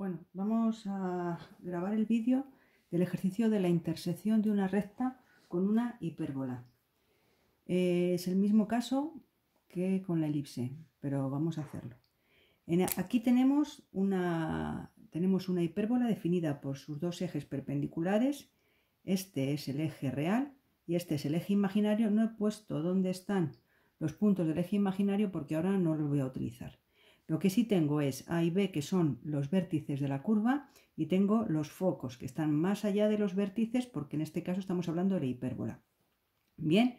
Bueno, vamos a grabar el vídeo del ejercicio de la intersección de una recta con una hipérbola. Eh, es el mismo caso que con la elipse, pero vamos a hacerlo. aquí tenemos una, tenemos una hipérbola definida por sus dos ejes perpendiculares. Este es el eje real y este es el eje imaginario. No he puesto dónde están los puntos del eje imaginario porque ahora no los voy a utilizar. Lo que sí tengo es A y B, que son los vértices de la curva, y tengo los focos, que están más allá de los vértices, porque en este caso estamos hablando de la hipérbola. Bien,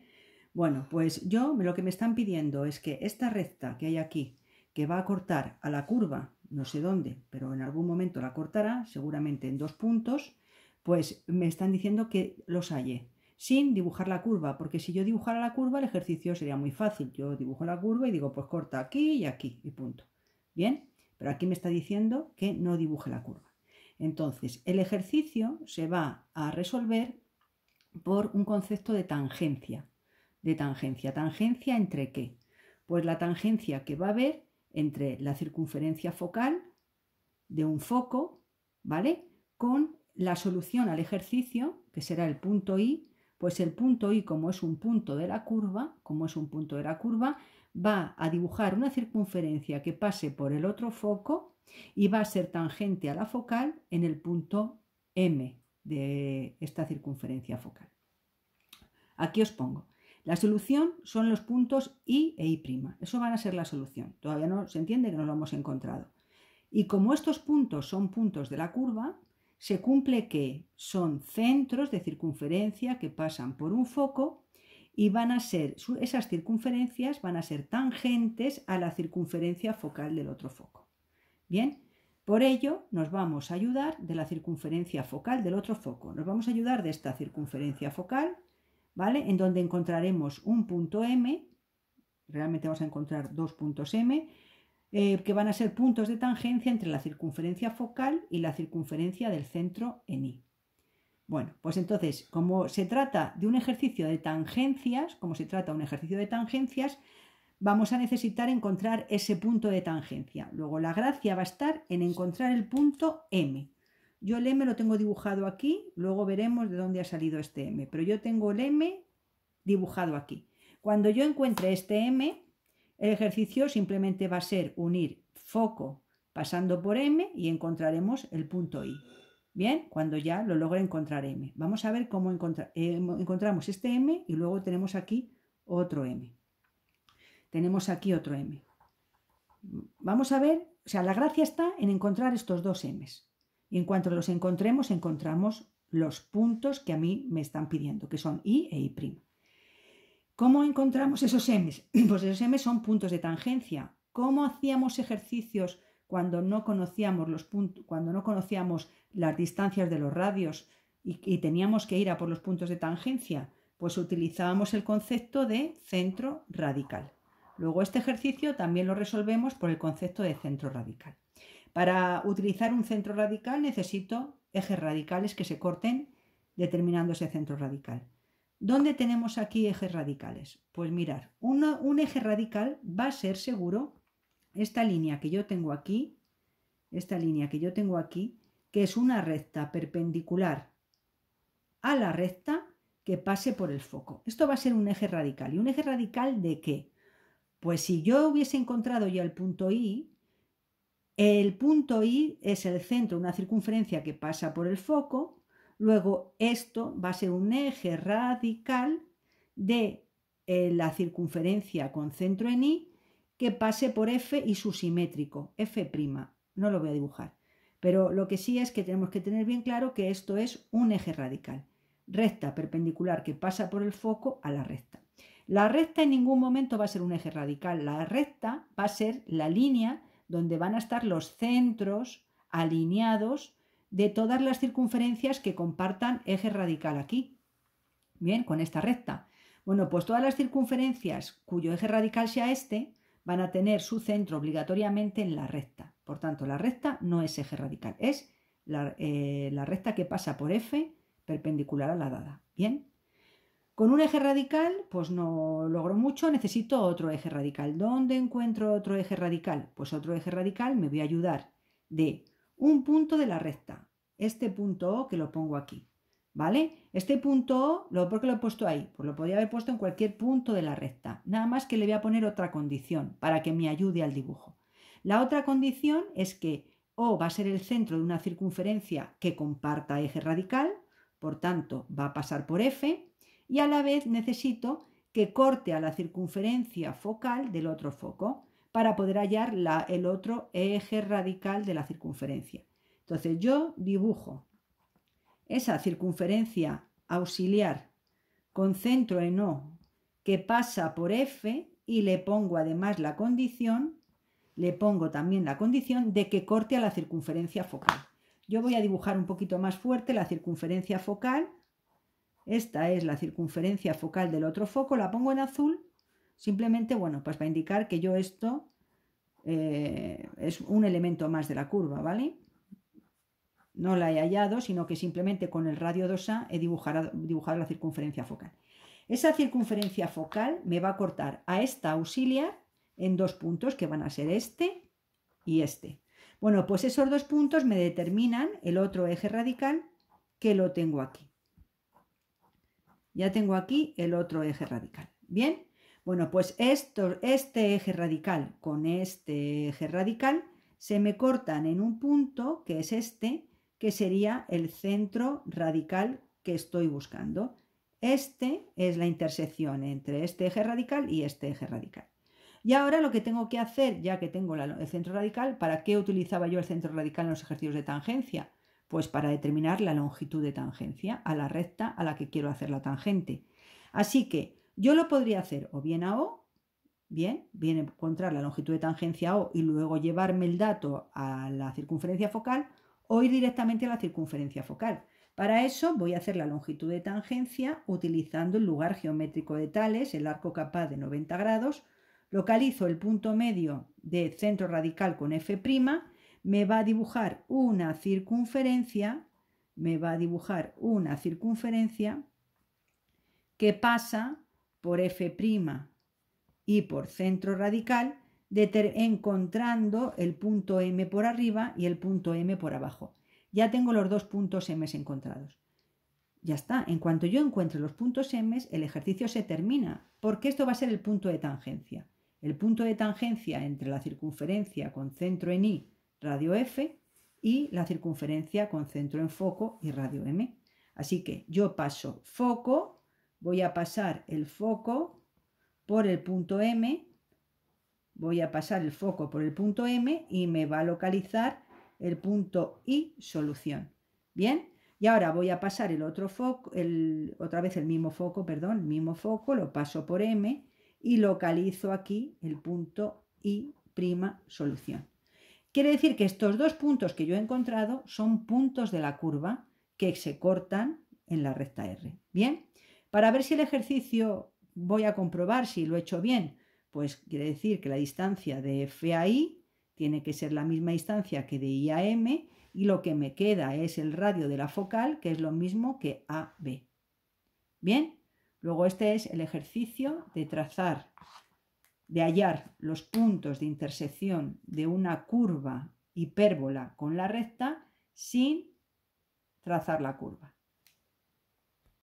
bueno, pues yo lo que me están pidiendo es que esta recta que hay aquí, que va a cortar a la curva, no sé dónde, pero en algún momento la cortará, seguramente en dos puntos, pues me están diciendo que los halle sin dibujar la curva, porque si yo dibujara la curva el ejercicio sería muy fácil. Yo dibujo la curva y digo, pues corta aquí y aquí y punto. Bien, pero aquí me está diciendo que no dibuje la curva. Entonces, el ejercicio se va a resolver por un concepto de tangencia. De tangencia. ¿Tangencia entre qué? Pues la tangencia que va a haber entre la circunferencia focal de un foco, ¿vale? Con la solución al ejercicio, que será el punto I, pues el punto I, como es un punto de la curva, como es un punto de la curva, va a dibujar una circunferencia que pase por el otro foco y va a ser tangente a la focal en el punto M de esta circunferencia focal. Aquí os pongo. La solución son los puntos I e I'. Eso van a ser la solución. Todavía no se entiende que no lo hemos encontrado. Y como estos puntos son puntos de la curva, se cumple que son centros de circunferencia que pasan por un foco y van a ser, esas circunferencias van a ser tangentes a la circunferencia focal del otro foco. Bien, por ello nos vamos a ayudar de la circunferencia focal del otro foco. Nos vamos a ayudar de esta circunferencia focal, ¿vale? En donde encontraremos un punto M, realmente vamos a encontrar dos puntos M, eh, que van a ser puntos de tangencia entre la circunferencia focal y la circunferencia del centro en I. Bueno, pues entonces, como se trata de un ejercicio de tangencias, como se trata de un ejercicio de tangencias, vamos a necesitar encontrar ese punto de tangencia. Luego la gracia va a estar en encontrar el punto M. Yo el M lo tengo dibujado aquí, luego veremos de dónde ha salido este M, pero yo tengo el M dibujado aquí. Cuando yo encuentre este M, el ejercicio simplemente va a ser unir foco pasando por M y encontraremos el punto I. Bien, cuando ya lo logre encontrar M. Vamos a ver cómo eh, encontramos este M y luego tenemos aquí otro M. Tenemos aquí otro M. Vamos a ver, o sea, la gracia está en encontrar estos dos M. Y en cuanto los encontremos, encontramos los puntos que a mí me están pidiendo, que son I e I'. ¿Cómo encontramos esos M's? Pues esos m son puntos de tangencia. ¿Cómo hacíamos ejercicios cuando no conocíamos cuando no conocíamos las distancias de los radios y, y teníamos que ir a por los puntos de tangencia? Pues utilizábamos el concepto de centro radical. Luego este ejercicio también lo resolvemos por el concepto de centro radical. Para utilizar un centro radical necesito ejes radicales que se corten determinando ese centro radical. ¿Dónde tenemos aquí ejes radicales? Pues mirar, un eje radical va a ser seguro esta línea que yo tengo aquí, esta línea que yo tengo aquí, que es una recta perpendicular a la recta que pase por el foco. Esto va a ser un eje radical. ¿Y un eje radical de qué? Pues si yo hubiese encontrado ya el punto I, el punto I es el centro, una circunferencia que pasa por el foco Luego, esto va a ser un eje radical de eh, la circunferencia con centro en I que pase por F y su simétrico, F'. No lo voy a dibujar. Pero lo que sí es que tenemos que tener bien claro que esto es un eje radical. Recta perpendicular que pasa por el foco a la recta. La recta en ningún momento va a ser un eje radical. La recta va a ser la línea donde van a estar los centros alineados de todas las circunferencias que compartan eje radical aquí. Bien, con esta recta. Bueno, pues todas las circunferencias cuyo eje radical sea este van a tener su centro obligatoriamente en la recta. Por tanto, la recta no es eje radical, es la, eh, recta que pasa por F perpendicular a la dada. Bien, con un eje radical, pues no logro mucho, necesito otro eje radical. ¿Dónde encuentro otro eje radical? Pues otro eje radical me voy a ayudar de un punto de la recta. Este punto O que lo pongo aquí. ¿Vale? Este punto O, ¿lo, ¿por qué lo he puesto ahí? Pues lo podría haber puesto en cualquier punto de la recta. Nada más que le voy a poner otra condición para que me ayude al dibujo. La otra condición es que O va a ser el centro de una circunferencia que comparta eje radical, por tanto va a pasar por F, y a la vez necesito que corte a la circunferencia focal del otro foco para poder hallar el otro eje radical de la circunferencia. Entonces yo dibujo esa circunferencia auxiliar con centro en O que pasa por F y le pongo además la condición, le pongo también la condición de que corte a la circunferencia focal. Yo voy a dibujar un poquito más fuerte la circunferencia focal. Esta es la circunferencia focal del otro foco, la pongo en azul Simplemente, bueno, pues va a indicar que yo esto eh, es un elemento más de la curva, ¿vale? No la he hallado, sino que simplemente con el radio 2A he dibujado, dibujado la circunferencia focal. Esa circunferencia focal me va a cortar a esta auxiliar en dos puntos que van a ser este y este. Bueno, pues esos dos puntos me determinan el otro eje radical que lo tengo aquí. Ya tengo aquí el otro eje radical. Bien, bueno, pues este eje radical con este eje radical se me cortan en un punto que es este, que sería el centro radical que estoy buscando. Este es la intersección entre este eje radical y este eje radical. Y ahora lo que tengo que hacer, ya que tengo el centro radical, ¿para qué utilizaba yo el centro radical en los ejercicios de tangencia? Pues para determinar la longitud de tangencia a la recta a la que quiero hacer la tangente. Así que yo lo podría hacer o bien a O, bien, bien encontrar la longitud de tangencia O y luego llevarme el dato a la circunferencia focal o ir directamente a la circunferencia focal. Para eso voy a hacer la longitud de tangencia utilizando el lugar geométrico de tales, el arco capaz de 90 grados, localizo el punto medio de centro radical con F', me va a dibujar una circunferencia, me va a dibujar una circunferencia que pasa por F' y por centro radical, encontrando el punto M por arriba y el punto M por abajo. Ya tengo los dos puntos M encontrados. Ya está, en cuanto yo encuentre los puntos M, el ejercicio se termina, porque esto va a ser el punto de tangencia. El punto de tangencia entre la circunferencia con centro en I, radio F, y la circunferencia con centro en foco y radio M. Así que yo paso foco voy a pasar el foco por el punto M, voy a pasar el foco por el punto M y me va a localizar el punto I solución. Bien, y ahora voy a pasar el otro foco, otra vez el mismo foco, perdón, el mismo foco, lo paso por M y localizo aquí el punto I' solución. Quiere decir que estos dos puntos que yo he encontrado son puntos de la curva que se cortan en la recta R. Bien, para ver si el ejercicio voy a comprobar si lo he hecho bien, pues quiere decir que la distancia de F a I tiene que ser la misma distancia que de I a M y lo que me queda es el radio de la focal, que es lo mismo que AB. Bien, luego este es el ejercicio de trazar, de hallar los puntos de intersección de una curva hipérbola con la recta sin trazar la curva.